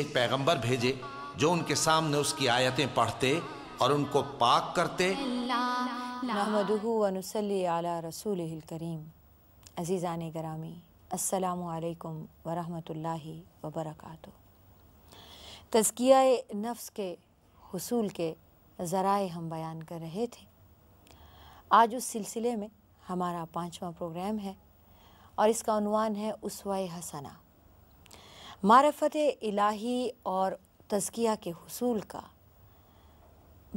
एक पैगंबर भेजे जो उनके सामने उसकी आयतें पढ़ते और उनको पाक करते रसूल करीम अज़ीज़ान ग्रामी असलकम वरहमल वबरक तज़किया नफ्स के हसूल के ज़राए हम बयान कर रहे थे आज उस सिलसिले में हमारा पाँचवा प्रोग्राम है और इसका उनवान है उसवा हसना मारफत इलाही और तज़किया के हसूल का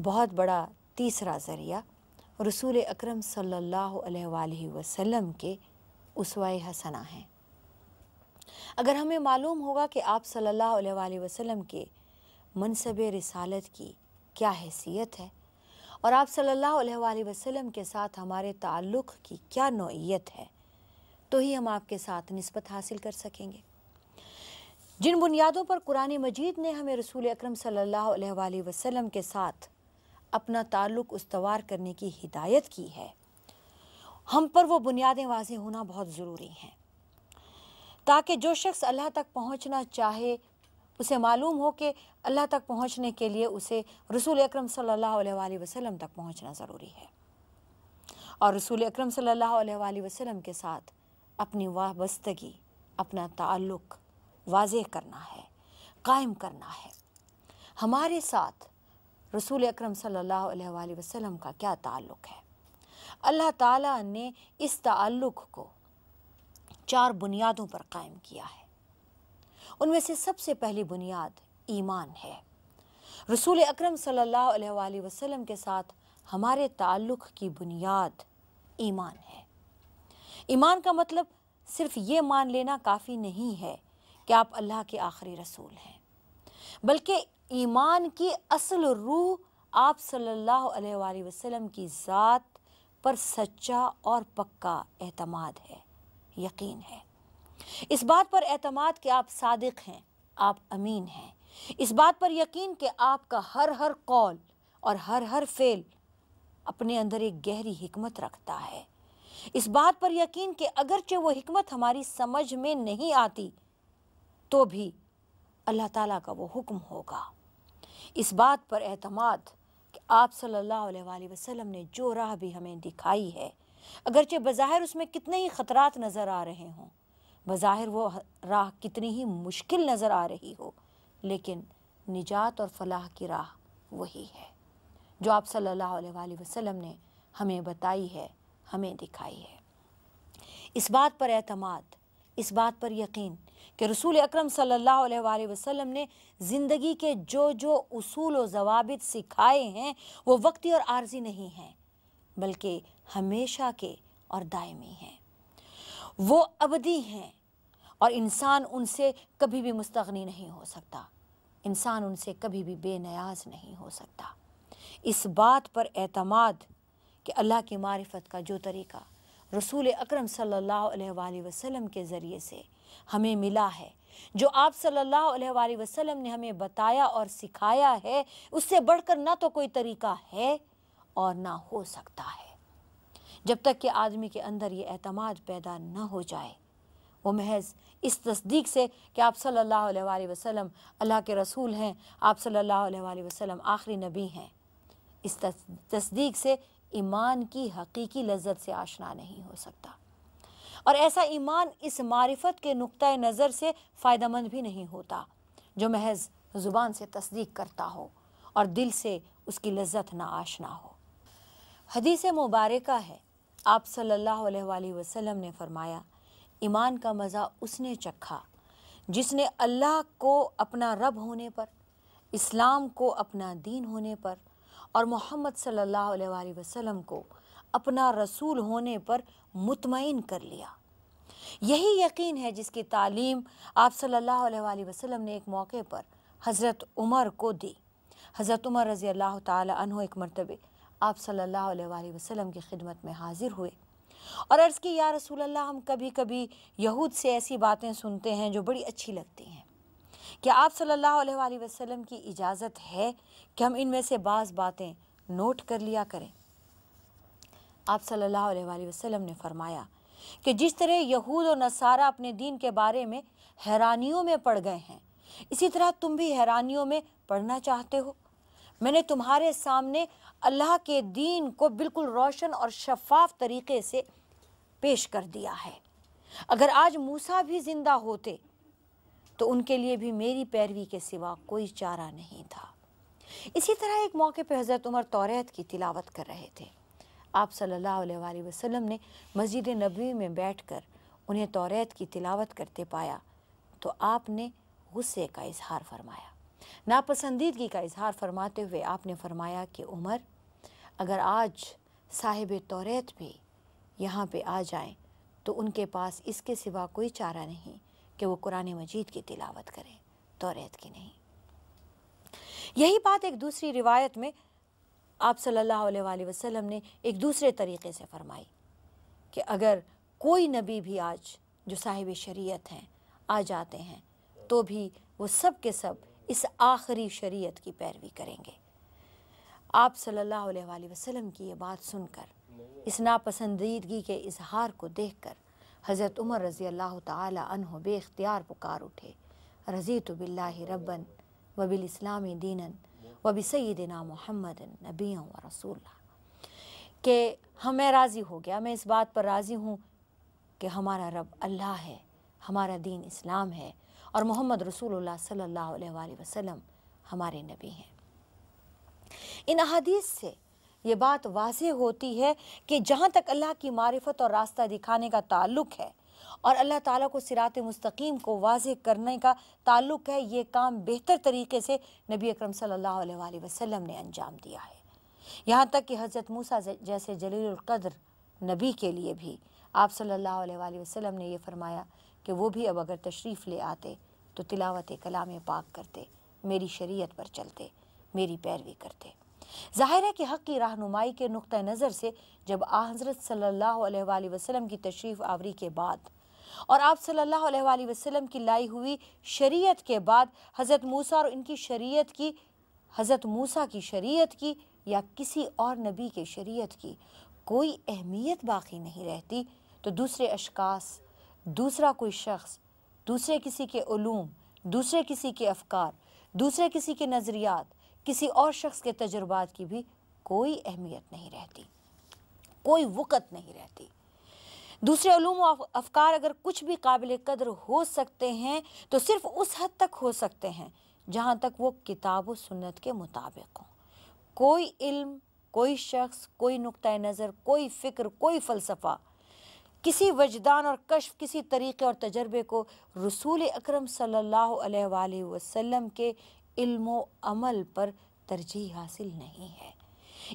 बहुत बड़ा तीसरा ज़रिया रसूल अक्रम सम के उसवा हसना हैं अगर हमें मालूम होगा कि आप सल्ला वसम के मनसब रसालत की क्या हैसियत है और आप सल्ला वसम के साथ हमारे ताल्लुक़ की क्या नौीयत है तो ही हम आपके साथ नस्बत हासिल कर सकेंगे जिन बुनियादों पर कुरान मजीद ने हमें रसूल अक्रम सल्लल्लाहु के साथ अपना ताल्लुक उसवार करने की हिदायत की है हम पर वो बुनियादें वाज होना बहुत ज़रूरी हैं ताकि जो शख्स अल्लाह तक पहुँचना चाहे उसे मालूम हो कि अल्लाह तक पहुँचने के लिए उसे रसूल अक्रम वसल्लम तक पहुँचना ज़रूरी है और रसूल अक्रम सम वसल्लम के साथ अपनी वाबस्तगी अपना ताल्लुक़ वाज करना है कायम करना है हमारे साथ रसूल अकरम सल्लल्लाहु अलैहि वसल्लम का क्या ताल्लुक़ है अल्लाह ताला ने इस ताल्लुक़ को चार बुनियादों पर कायम किया है उनमें से सबसे पहली बुनियाद ईमान है रसूल अकरम सल्लल्लाहु अलैहि वसल्लम के साथ हमारे ताल्लुक़ की बुनियाद ईमान है ईमान का मतलब सिर्फ ये मान लेना काफ़ी नहीं है कि आप अल्लाह के आखिरी रसूल हैं बल्कि ईमान की असल रूह आप सल्लल्लाहु अलैहि वसल्लम की ज़ात पर सच्चा और पक्का एतमाद है यकीन है इस बात पर एतमाद कि आप सादिक हैं आप अमीन हैं इस बात पर यकीन कि आपका हर हर कौल और हर हर फेल अपने अंदर एक गहरी हिकमत रखता है इस बात पर यकीन कि अगरचे वो हिकमत हमारी समझ में नहीं आती तो भी अल्लाह ताला का वो हुक्म होगा इस बात पर एतमाद कि आप सल्लल्लाहु अलैहि वसल्लम ने जो राह भी हमें दिखाई है अगरचे बज़ाहिर उसमें कितने ही ख़तरात नज़र आ रहे हों बज़ाहिर वो राह कितनी ही मुश्किल नज़र आ रही हो लेकिन निजात और फलाह की राह वही है जो आप सल्लल्लाहु अलैहि वसल्लम ने हमें बताई है हमें दिखाई है इस बात पर एतमाद इस बात पर यकीन कि रसूल अक्रम सम ने ज़िंदगी के जो जो असूल व जवाब सिखाए हैं वो वक्ती और आर्जी नहीं हैं बल्कि हमेशा के और दायमी हैं वो अबदी हैं और इंसान उनसे कभी भी मुस्तनी नहीं हो सकता इंसान उनसे कभी भी बेनयाज़ नहीं हो सकता इस बात पर एतमाद कि अल्लाह की मारिफत का जो तरीका रसूल अक्रम सल्ला अलैहि के ज़रिए से हमें मिला है जो आप सल्लल्लाहु अलैहि वसल्लम ने हमें बताया और सिखाया है उससे बढ़कर ना तो कोई तरीका है और ना हो सकता है जब तक कि आदमी के अंदर ये अहतमाद पैदा न हो जाए वो महज इस तस्दीक से कि आप सल्लल्लाहु अलैहि वसल्लम अल्लाह के रसूल हैं आप सल्लल्लाहु अलैहि वसल्लम आखिरी नबी हैं इस तस्दीक से ईमान की हकीकी लज्जत से आशना नहीं हो सकता और ऐसा ईमान इस मारिफत के नुक़ नज़र से फ़ायदा मंद भी नहीं होता जो महज ज़ुबान से तस्दीक करता हो और दिल से उसकी लज्जत ना आशना हो हदीस मुबारक है आप सल्ला अलैहि ने फरमाया ईमान का मज़ा उसने चखा जिसने अल्लाह को अपना रब होने पर इस्लाम को अपना दीन होने पर और मोहम्मद सल्ला वसलम को अपना रसूल होने पर मुतमिन कर लिया यही यकीन है जिसकी तालीम आप सल्लल्लाहु अलैहि वसल्लम ने एक मौके पर हज़रत उमर को दी हज़रत उमर रज़ी अल्लाह तहो एक मरतबे आप सल्लल्लाहु अलैहि वसल्लम की खिदमत में हाजिर हुए और अर्ज़ की या रसूल अल्लाह हम कभी कभी यहूद से ऐसी बातें सुनते हैं जो बड़ी अच्छी लगती हैं क्या आप सल्लल्लाहु अलैहि वसल्लम की इजाज़त है कि हम इनमें से बाज़ बातें नोट कर लिया करें आप सल्लल्लाहु अलैहि वसल्लम ने फरमाया कि जिस तरह यहूद और नसारा अपने दीन के बारे में हैरानियों में पड़ गए हैं इसी तरह तुम भी हैरानियों में पढ़ना चाहते हो मैंने तुम्हारे सामने अल्लाह के दीन को बिल्कुल रोशन और शफाफ तरीके से पेश कर दिया है अगर आज मूसा भी ज़िंदा होते तो उनके लिए भी मेरी पैरवी के सिवा कोई चारा नहीं था इसी तरह एक मौके पर हज़रत उमर तौरेत की तिलावत कर रहे थे आप सल्लल्लाहु अलैहि वसल्लम ने मस्जिद नबी में बैठकर उन्हें तौरेत की तिलावत करते पाया तो आपने गुस्से का इजहार फरमाया नापसंदीदगी का इजहार फरमाते हुए आपने फरमाया कि उमर अगर आज साहिब तौरेत भी यहाँ पे आ जाएं तो उनके पास इसके सिवा कोई चारा नहीं कि वो कुरान मजीद की तिलावत करें तौरेत की नहीं यही बात एक दूसरी रिवायत में आप सल्लल्लाहु अलैहि वसल्लम ने एक दूसरे तरीके से फरमाई कि अगर कोई नबी भी आज जो साहिब शरीयत हैं आ जाते हैं तो भी वो सब के सब इस आखिरी शरीयत की पैरवी करेंगे आप सल्लल्लाहु अलैहि वसल्लम की ये बात सुनकर इस नापसंदीदगी के इजहार को देख कर हज़रत उमर रज़ी अल्लाह तहों बेख्तियार पुकार उठे रज़ी तो बिल्ला रबन वबिल इस्लाम दीनन वबसैदना मोहम्मद नबी व रसूल के हमें राज़ी हो गया मैं इस बात पर राज़ी हूँ कि हमारा रब अल्लाह है हमारा दीन इस्लाम है और मोहम्मद रसूल सल्ला वसम हमारे नबी हैं इन अदीस से ये बात वाज होती है कि जहाँ तक अल्लाह की मारफत और रास्ता दिखाने का ताल्लुक़ है और अल्लाह ताला को सिरात मुस्तकीम को वाज करने का ताल्लुक है ये काम बेहतर तरीके से नबी अकरम सल्लल्लाहु अलैहि वसल्लम ने अंजाम दिया है यहाँ तक कि हज़रत मूसा जैसे जलीलकद्र नबी के लिए भी आप सल्लल्लाहु अलैहि वसल्लम ने यह फरमाया कि वो भी अब अगर तशरीफ़ ले आते तो तिलावत कलाम पाक करते मेरी शरीय पर चलते मेरी पैरवी करते ज़ाहिर है कि हक़ की रहनुमाई के नुक़ नज़र से जब आ हज़रत सल्ला वसम की तशरीफ़ आवरी के बाद और आप सल्ला वसलम की लाई हुई शरीत के बाद हज़रत मूसा और इनकी शरीय की हज़रत मूसा की शरीत की या किसी और नबी के शरीत की कोई अहमियत बाकी नहीं रहती तो दूसरे अशकास दूसरा कोई शख्स दूसरे किसी के ूम दूसरे किसी के अफकार दूसरे किसी के नज़रियात किसी और शख्स के तजुर्बात की भी कोई अहमियत नहीं रहती कोई वक़्त नहीं रहती दूसरे ूम अफकार अगर कुछ भी काबिल कदर हो सकते हैं तो सिर्फ उस हद तक हो सकते हैं जहाँ तक वो किताब सुन्नत के मुताबिक हों कोई इल्म कोई शख्स कोई नुक़ नज़र कोई फ़िक्र कोई फ़लसफ़ा किसी वजदान और कश्फ किसी तरीक़े और तजर्बे को रसूल अक्रम सल्ला वसम के इल्म अमल पर तरजीह हासिल नहीं है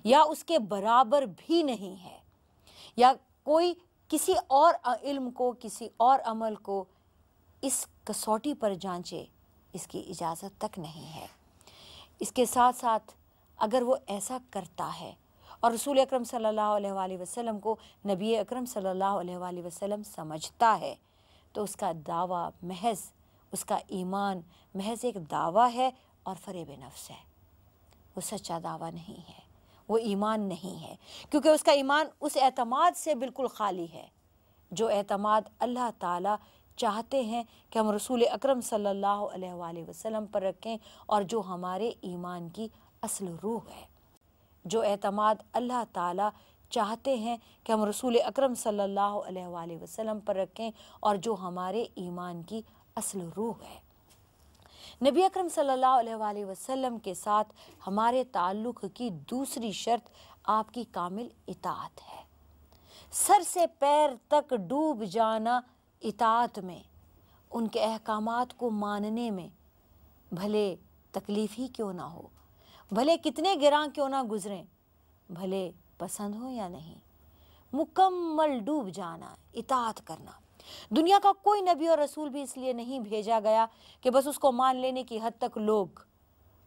या उसके बराबर भी नहीं है या कोई किसी और इल्म को किसी और अमल को इस कसौटी पर जांचे इसकी इजाज़त तक नहीं है इसके साथ साथ अगर वो ऐसा करता है और रसूल अकरम सल्लल्लाहु अलैहि वसल्लम को नबी अकरम सल्लल्लाहु अलैहि वसल्लम समझता है तो उसका दावा महज उसका ईमान महज एक दावा है और फरेब नफ्स है वो सच्चा दावा नहीं है वो ईमान नहीं है क्योंकि उसका ईमान उस एतमाद से बिल्कुल खाली है जो एतमाद अल्लाह ताला चाहते हैं कि हम रसूल अकरम सल्लल्लाहु अलैहि वसल्लम पर रखें और जो हमारे ईमान की असल रूह है जो अतमाद अल्लाह ताला चाहते हैं कि हम रसूल अकरम सल्लल्लाहु अलैहि वसल्लम पर रखें और जो हमारे ईमान की असल रूह है नबी अकरम सल्लल्लाहु अलैहि वसल्लम के साथ हमारे ताल्लुक़ की दूसरी शर्त आपकी कामिल इतात है सर से पैर तक डूब जाना इतात में उनके अहकाम को मानने में भले तकलीफ़ ही क्यों ना हो भले कितने गिरा क्यों ना गुज़रें भले पसंद हो या नहीं मुकम्मल डूब जाना इतात करना दुनिया का कोई नबी और रसूल भी इसलिए नहीं भेजा गया कि बस उसको मान लेने की हद तक लोग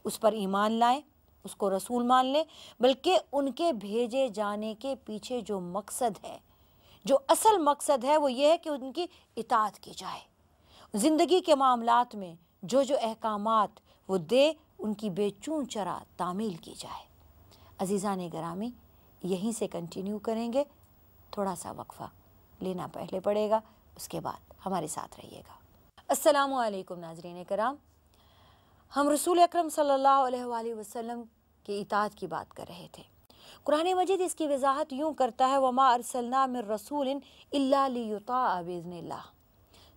उस पर ईमान लाएं उसको रसूल मान लें बल्कि उनके भेजे जाने के पीछे जो मकसद है जो असल मकसद है वो ये है कि उनकी इतात की जाए ज़िंदगी के मामलों में जो जो अहकाम वो दे उनकी बेचून चरा तामील की जाए अजीज़ा ने ग्रामी यहीं से कंटिन्यू करेंगे थोड़ा सा वक्फ़ा लेना पहले पड़ेगा उसके बाद हमारे साथ रहिएगा वालेकुम नाजरीन कराम हम रसूल अक्रम अलैहि वसल्लम के इतात की बात कर रहे थे कुरान मजिद इसकी वजाहत यूँ करता है वमा अरसलना मिन रसूल अबिज़्ला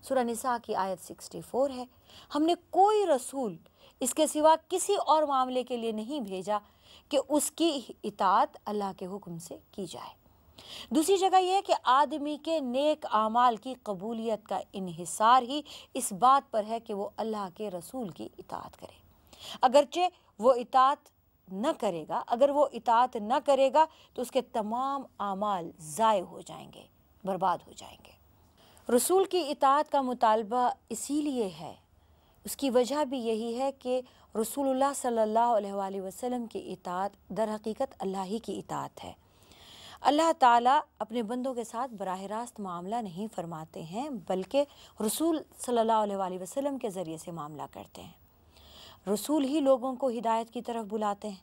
सूरह निसा की आयत 64 है हमने कोई रसूल इसके सिवा किसी और मामले के लिए नहीं भेजा कि उसकी इतात अल्लाह के हुक्म से की जाए दूसरी जगह यह है कि आदमी के नेक आमाल की कबूलियत का इहिसार ही इस बात पर है कि वो अल्लाह के रसूल की इतात करे अगरचे वो इतात न करेगा अगर वो इतात न करेगा तो उसके तमाम आमाल ज़ाय हो जाएंगे बर्बाद हो जाएंगे रसूल की इतात का मुतालबा इसीलिए है उसकी वजह भी यही है कि रसूलुल्लाह सल्लल्लाहु अलैहि वसल्लम की इतात दर हकीकत अल्लाह ही की इतात है अल्लाह ताला अपने बंदों के साथ बरह रास्त मामला नहीं फरमाते हैं बल्कि रसूल सल्लल्लाहु अलैहि वसल्लम के ज़रिए से मामला करते हैं रसूल ही लोगों को हिदायत की तरफ बुलाते हैं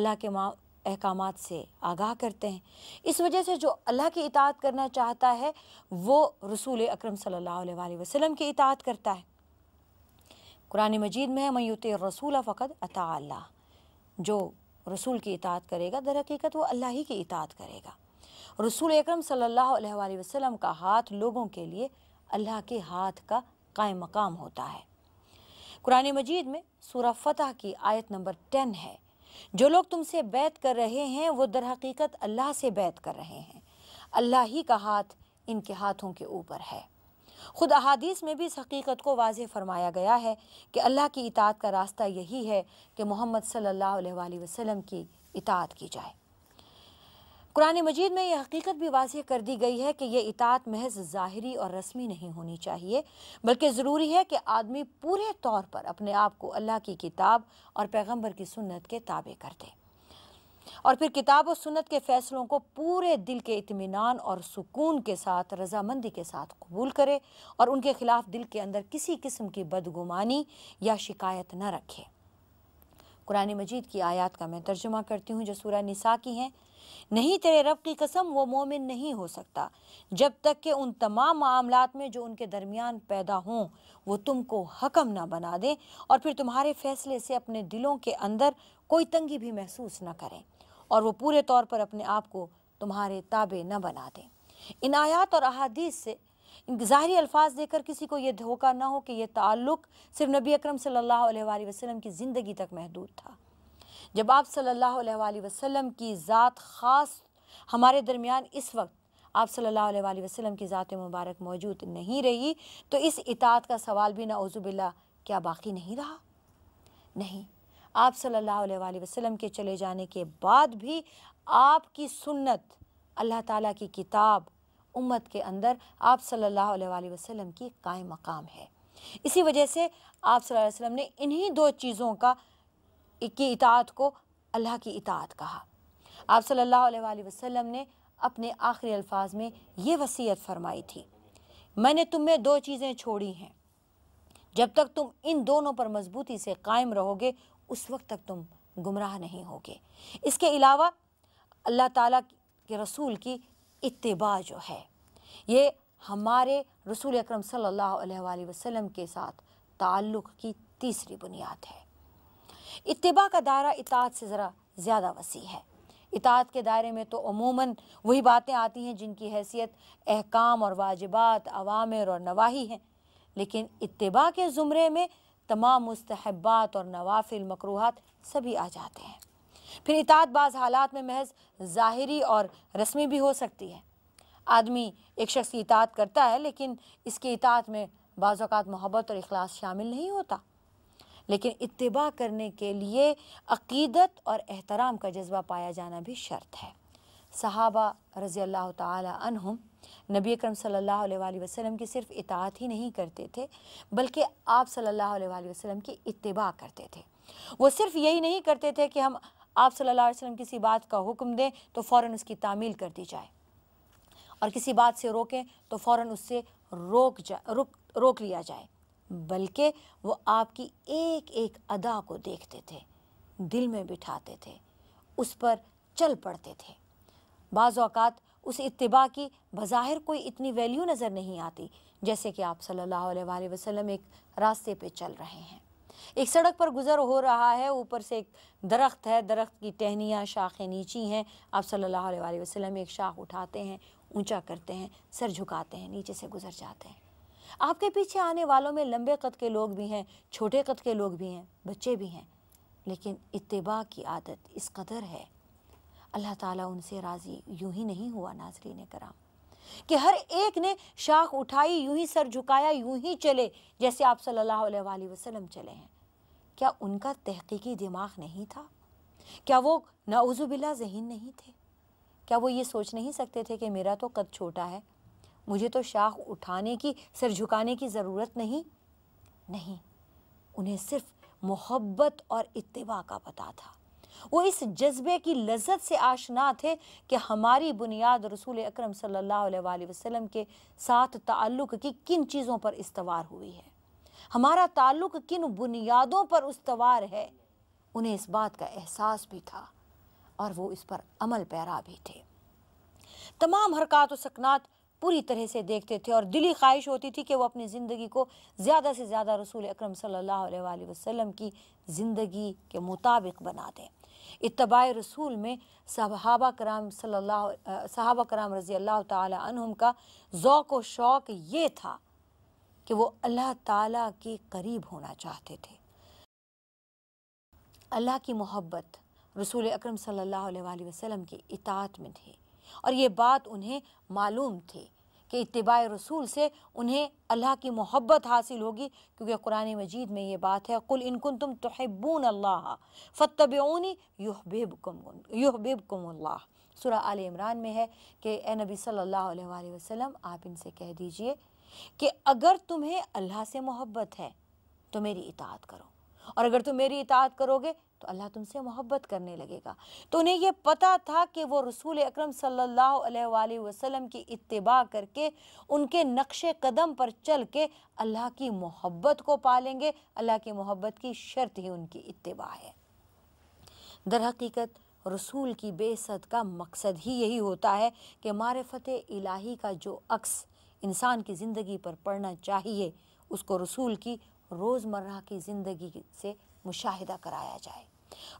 अल्लाह के मा अहकाम से आगाह करते हैं इस वजह से जो अल्लाह की इतात करना चाहता है वो रसूल अक्रम सल्ला वसलम की इतात करता है कुरान मजीद में मयूत रसूल फ़कत अता जो रसूल की इतात करेगा दर हकीकत वो अल्लाह ही की इतात करेगा रसूल अक्रम सल्लल्लाहु अलैहि वसल्लम का हाथ लोगों के लिए अल्लाह के हाथ का कायम मकाम होता है कुरान मजीद में सूर फ़तह की आयत नंबर टेन है जो लोग तुमसे बैत कर रहे हैं वो दर हकीकत अल्लाह से बैत कर रहे हैं अल्लाह ही का हाथ इनके हाथों के ऊपर है ख़ुद अहादीस में भी इस हकीकत को वाज फरमाया गया है कि अल्लाह की इतात का रास्ता यही है कि मोहम्मद सल्ला वसम की इतात की जाए कुरान मजीद में यह हकीकत भी वाज कर दी गई है कि यह इतात महज ज़ाहरी और रस्मी नहीं होनी चाहिए बल्कि ज़रूरी है कि आदमी पूरे तौर पर अपने आप को अल्लाह की किताब और पैगम्बर की सुनत के ताबे कर दे और फिर किताब और सुन्नत के फ़ैसलों को पूरे दिल के इतमान और सुकून के साथ रजामंदी के साथ कबूल करे और उनके ख़िलाफ़ दिल के अंदर किसी किस्म की बदगुमानी या शिकायत न रखे कुरान मजीद की आयत का मैं तर्जुमा करती हूँ जो सूर्य निसा की हैं नहीं तेरे रब की कसम वो मोमिन नहीं हो सकता जब तक कि उन तमाम मामला में जो उनके दरमियान पैदा हों वो तुमको हकम ना बना दें और फिर तुम्हारे फ़ैसले से अपने दिलों के अंदर कोई तंगी भी महसूस ना करें और वो पूरे तौर पर अपने आप को तुम्हारे ताबे न बना दें इन आयात और अहादीस से ज़ाहरी अल्फाज देकर किसी को यह धोखा ना हो कि यह ताल्लुक़ सिर्फ नबी अक्रम सल्ला वसलम की ज़िंदगी तक महदूद था जब आप सल्लल्लाहु अलैहि वसल्लम की ज़ात ख़ास हमारे दरमियान इस वक्त आप सल्लल्लाहु अलैहि वसल्लम की ज़ात मुबारक मौजूद नहीं रही तो इस इतात का सवाल भी ना उज़ुबिल्ला क्या बाकी नहीं रहा नहीं आप सल्लल्लाहु अलैहि वसल्लम के चले जाने के बाद भी आपकी सुन्नत अल्लाह ताला की किताब उम्मत के अंदर आप सल्लल्लाहु अलैहि वसल्लम की कायम मकाम है इसी वजह से आप सल्लल्लाहु अलैहि वसल्लम ने इन्हीं दो चीज़ों का की इतात को अल्लाह की इतात कहा आप सल्लल्लाहु अलैहि वसल्लम ने अपने आखिरी अल्फाज में ये वसीयत फरमाई थी मैंने तुम में दो चीज़ें छोड़ी हैं जब तक तुम इन दोनों पर मजबूती से कायम रहोगे उस वक्त तक तुम गुमराह नहीं होगे इसके अलावा अल्लाह ताला के रसूल की इतबा जो है ये हमारे रसूल अक्रम सल्लल्लाहु अलैहि वसल्लम के साथ ताल्लुक़ की तीसरी बुनियाद है इतबा का दायरा इतात से ज़रा ज़्यादा वसी है इतात के दायरे में तो अमूमन वही बातें आती हैं जिनकी हैसियत अहकाम और वाजिबात अवामिर और नवाही हैं लेकिन इतबा के ज़ुमरे में तमाम मुस्तहबात और नवाफिल मकरूहत सभी आ जाते हैं फिर इतात बाज़ हालात में महज ज़ाहरी और रस्मी भी हो सकती है आदमी एक शख्स की इतात करता है लेकिन इसके इतात में बाज़ात मोहब्बत और अखलास शामिल नहीं होता लेकिन इतबा करने के लिए अकीदत और एहतराम का जज्बा पाया जाना भी शर्त है सहाबा रज़ी अल्लाह तुम नबी अकरम सल्लल्लाहु अलैहि वसल्लम की सिर्फ इतात ही नहीं करते थे बल्कि आप सल्लल्लाहु अलैहि वसल्लम की इतबा करते थे वो सिर्फ यही नहीं करते थे कि हम आप सल्लल्लाहु अलैहि वसल्लम किसी बात का हुक्म दें तो फ़ौर उसकी तामील कर दी जाए और किसी बात से रोकें तो फ़ौर उससे रोक जा रुक रोक लिया जाए बल्कि वो आपकी एक एक अदा को देखते थे दिल में बिठाते थे उस पर चल पड़ते थे बाज़ात उस इतबा की बज़ाहिर कोई इतनी वैल्यू नज़र नहीं आती जैसे कि आप सल्लल्लाहु अलैहि वसल्लम एक रास्ते पे चल रहे हैं एक सड़क पर गुज़र हो रहा है ऊपर से एक दरख्त है दरख्त की टहनियाँ शाखें नीची हैं आप सल्लल्लाहु अलैहि वसल्लम एक शाख उठाते हैं ऊंचा करते हैं सर झुकाते हैं नीचे से गुज़र जाते हैं आपके पीछे आने वालों में लंबे कद के लोग भी हैं छोटे कद के लोग भी हैं बच्चे भी हैं लेकिन इतबा की आदत इस कदर है अल्लाह ताला उनसे राज़ी यूं ही नहीं हुआ नाजरीन कराम कि हर एक ने शाख उठाई यूं ही सर झुकाया यूं ही चले जैसे आप सल्लल्लाहु अलैहि वसल्लम चले हैं क्या उनका तहकीकी दिमाग नहीं था क्या वो नाउजुबिल्ला जहन नहीं थे क्या वो ये सोच नहीं सकते थे कि मेरा तो कद छोटा है मुझे तो शाख उठाने की सर झुकाने की ज़रूरत नहीं नहीं उन्हें सिर्फ मोहब्बत और इतवा का पता था वो इस जज्बे की लज्जत से आशना थे कि हमारी बुनियाद रसूल अक्रम सल्लल्लाहु के साथ ताल्लुक़ की किन चीज़ों पर इस्तवार हुई है हमारा ताल्लुक़ किन बुनियादों पर उसवार है उन्हें इस बात का एहसास भी था और वो इस पर अमल पैरा भी थे तमाम हरकत सकनात पूरी तरह से देखते थे और दिली ख्वाहिश होती थी कि वो अपनी ज़िंदगी को ज़्यादा से ज़्यादा रसूल अक्रम सम की ज़िंदगी के मुताबिक बना दें इतबा रसूल में सहाबा कराम सल्ला सहाबा कराम रज़ी अल्लाह तुम का ओक़ व शौक़ ये था कि वो अल्लाह ताला के करीब होना चाहते थे अल्लाह की मोहब्बत रसूल अकरम सल्लल्लाहु अलैहि वसल्लम की इतात में थी और ये बात उन्हें मालूम थी कि इतबा रसूल से उन्हें अल्लाह की मोहब्बत हासिल होगी क्योंकि कुरान मजीद में ये बात है कुल इनकुन तुम तोहबून अल्लाह फ़तबनी कम अल्लाह सुरा आल इमरान में है कि ए नबी सल्लल्लाहु अलैहि वसल्लम आप इनसे कह दीजिए कि अगर तुम्हें अल्लाह से मोहब्बत है तो मेरी इतात करो और अगर तुम मेरी इतात करोगे तो अल्लाह तुमसे मोहब्बत करने लगेगा तो उन्हें यह पता था कि वो रसूल अक्रम सल्लल्लाहु की इतबा करके उनके नक्श कदम पर चल के अल्लाह की मोहब्बत को पालेंगे अल्लाह की मोहब्बत की शर्त ही उनकी इतबा है दर हकीकत रसूल की बेसत का मकसद ही यही होता है कि मारफत इलाही का जो अक्स इंसान की ज़िंदगी पर पड़ना चाहिए उसको रसूल की रोज़मर्रा की ज़िंदगी से मुशाहिदा कराया जाए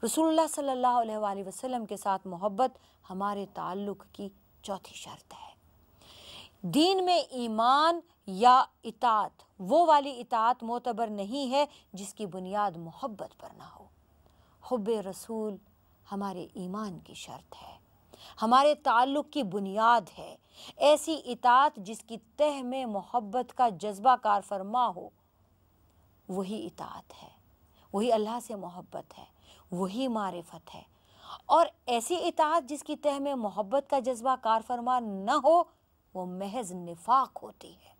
रसूलुल्लाह सल्लल्लाहु अलैहि वसल्लम के साथ मोहब्बत हमारे ताल्लुक़ की चौथी शर्त है दीन में ईमान या इतात वो वाली इतात मोतबर नहीं है जिसकी बुनियाद मोहब्बत पर ना हो हब रसूल हमारे ईमान की शर्त है हमारे ताल्लुक़ की बुनियाद है ऐसी इतात जिसकी तह में मोहब्बत का जज्बा कार फरमा हो वही इतात है वही अल्लाह से मोहब्बत है वही मारफ़त है और ऐसी इतात जिसकी तह में मोहब्बत का जज्बा कार फरमा न हो वो महज निफाक होती है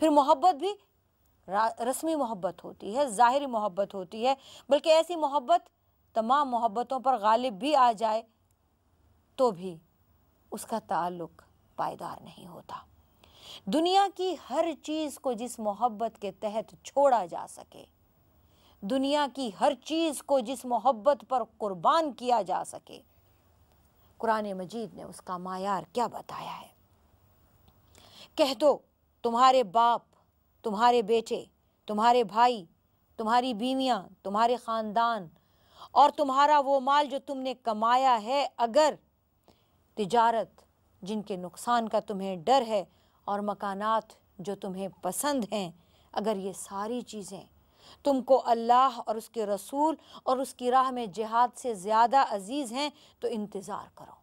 फिर मोहब्बत भी रस्मी मोहब्बत होती है ज़ाहरी मोहब्बत होती है बल्कि ऐसी मोहब्बत तमाम मोहब्बतों पर गालिब भी आ जाए तो भी उसका ताल्लुक़ पायदार नहीं होता दुनिया की हर चीज़ को जिस मोहब्बत के तहत छोड़ा जा सके दुनिया की हर चीज़ को जिस मोहब्बत पर कुर्बान किया जा सके कुरान मजीद ने उसका मायार क्या बताया है कह दो तुम्हारे बाप तुम्हारे बेटे तुम्हारे भाई तुम्हारी बीवियां तुम्हारे ख़ानदान और तुम्हारा वो माल जो तुमने कमाया है अगर तिजारत जिनके नुकसान का तुम्हें डर है और मकानात जो तुम्हें पसंद हैं अगर ये सारी चीज़ें तुमको अल्लाह और उसके रसूल और उसकी राह में जिहाद से ज़्यादा अजीज़ हैं तो इंतज़ार करो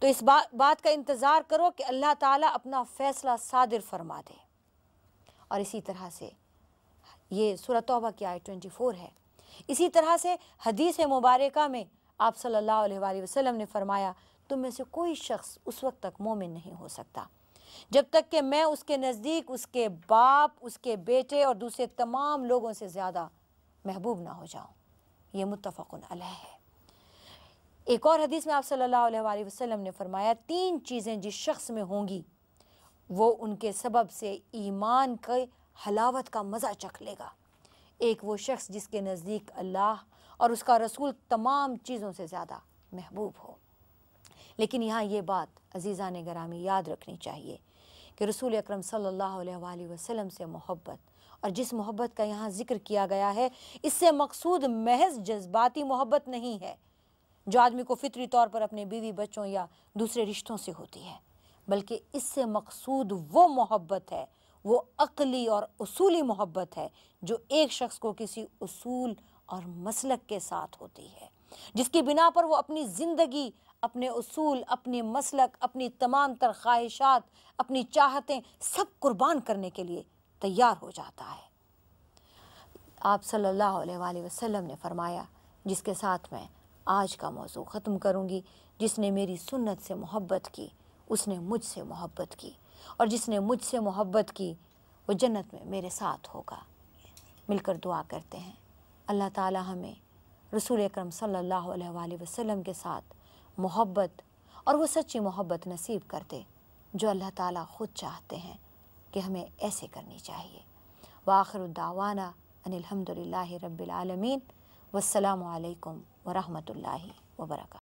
तो इस बा, बात का इंतज़ार करो कि अल्लाह ताला अपना फ़ैसला सादिर फरमा दे और इसी तरह से ये सूरत तौबा की आई ट्वेंटी फ़ोर है इसी तरह से हदीस मुबारक में आप सल्लल्लाहु अलैहि वसल्लम ने फरमाया तुम में से कोई शख्स उस वक्त तक मोमिन नहीं हो सकता जब तक कि मैं उसके नज़दीक उसके बाप उसके बेटे और दूसरे तमाम लोगों से ज़्यादा महबूब ना हो जाऊँ ये मुतफ़न है एक और हदीस में आप सल्लल्लाहु अलैहि वसल्लम ने फरमाया तीन चीज़ें जिस शख्स में होंगी वो उनके सबब से ईमान के हलावत का मज़ा चख लेगा एक वो शख्स जिसके नज़दीक अल्लाह और उसका रसूल तमाम चीज़ों से ज़्यादा महबूब हो लेकिन यहाँ ये बात अजीज़ा ने ग्रामी याद रखनी चाहिए कि रसूल अक्रम सम से मोहब्बत और जिस मोहब्बत का यहाँ जिक्र किया गया है इससे मकसूद महज जज्बाती मोहब्बत नहीं है जो आदमी को फितरी तौर पर अपने बीवी बच्चों या दूसरे रिश्तों से होती है बल्कि इससे मकसूद वो मोहब्बत है वो अकली और असूली मोहब्बत है जो एक शख्स को किसी असूल और मसलक के साथ होती है जिसकी बिना पर वो अपनी ज़िंदगी अपने असूल अपने मसलक अपनी तमाम तर ख्वाहिशात अपनी चाहतें सब कुर्बान करने के लिए तैयार हो जाता है आप सल्लल्लाहु अलैहि वसल्लम ने फरमाया जिसके साथ मैं आज का मौजू ख़त्म करूँगी जिसने मेरी सुन्नत से मोहब्बत की उसने मुझसे मोहब्बत की और जिसने मुझसे मोहब्बत की वो जन्नत में मेरे साथ होगा मिलकर दुआ करते हैं अल्लाह ताला हमें रसूल अकरम सल्लल्लाहु अलैहि वसल्लम के साथ मोहब्बत और वो सच्ची मोहब्बत नसीब कर दे जो अल्लाह ताला ख़ुद चाहते हैं कि हमें ऐसे करनी चाहिए व आखिर दावाना अनिलहमदिल्ला रबालमीन वालकम वरहमल वर्का